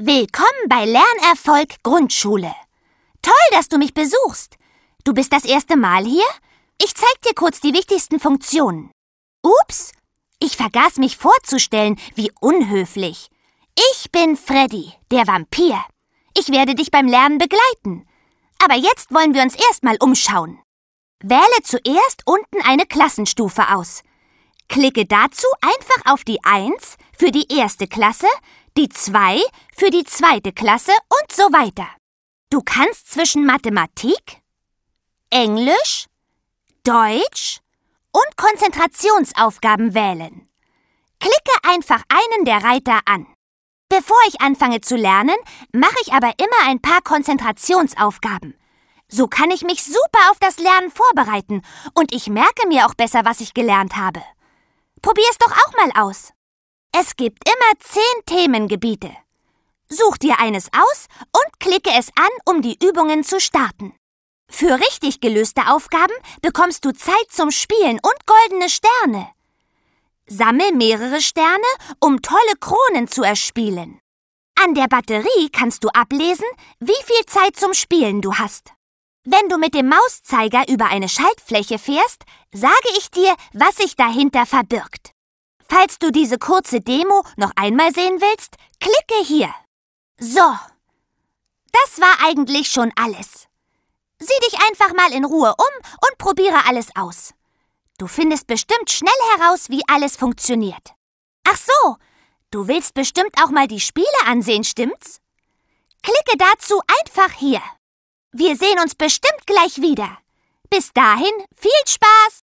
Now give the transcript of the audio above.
Willkommen bei Lernerfolg Grundschule. Toll, dass du mich besuchst. Du bist das erste Mal hier? Ich zeig dir kurz die wichtigsten Funktionen. Ups, ich vergaß mich vorzustellen, wie unhöflich. Ich bin Freddy, der Vampir. Ich werde dich beim Lernen begleiten. Aber jetzt wollen wir uns erstmal umschauen. Wähle zuerst unten eine Klassenstufe aus. Klicke dazu einfach auf die 1 für die erste Klasse, die 2 für die zweite Klasse und so weiter. Du kannst zwischen Mathematik, Englisch, Deutsch und Konzentrationsaufgaben wählen. Klicke einfach einen der Reiter an. Bevor ich anfange zu lernen, mache ich aber immer ein paar Konzentrationsaufgaben. So kann ich mich super auf das Lernen vorbereiten und ich merke mir auch besser, was ich gelernt habe. Probier's doch auch mal aus. Es gibt immer zehn Themengebiete. Such dir eines aus und klicke es an, um die Übungen zu starten. Für richtig gelöste Aufgaben bekommst du Zeit zum Spielen und goldene Sterne. Sammel mehrere Sterne, um tolle Kronen zu erspielen. An der Batterie kannst du ablesen, wie viel Zeit zum Spielen du hast. Wenn du mit dem Mauszeiger über eine Schaltfläche fährst, sage ich dir, was sich dahinter verbirgt. Falls du diese kurze Demo noch einmal sehen willst, klicke hier. So. Das war eigentlich schon alles. Sieh dich einfach mal in Ruhe um und probiere alles aus. Du findest bestimmt schnell heraus, wie alles funktioniert. Ach so, du willst bestimmt auch mal die Spiele ansehen, stimmt's? Klicke dazu einfach hier. Wir sehen uns bestimmt gleich wieder. Bis dahin viel Spaß!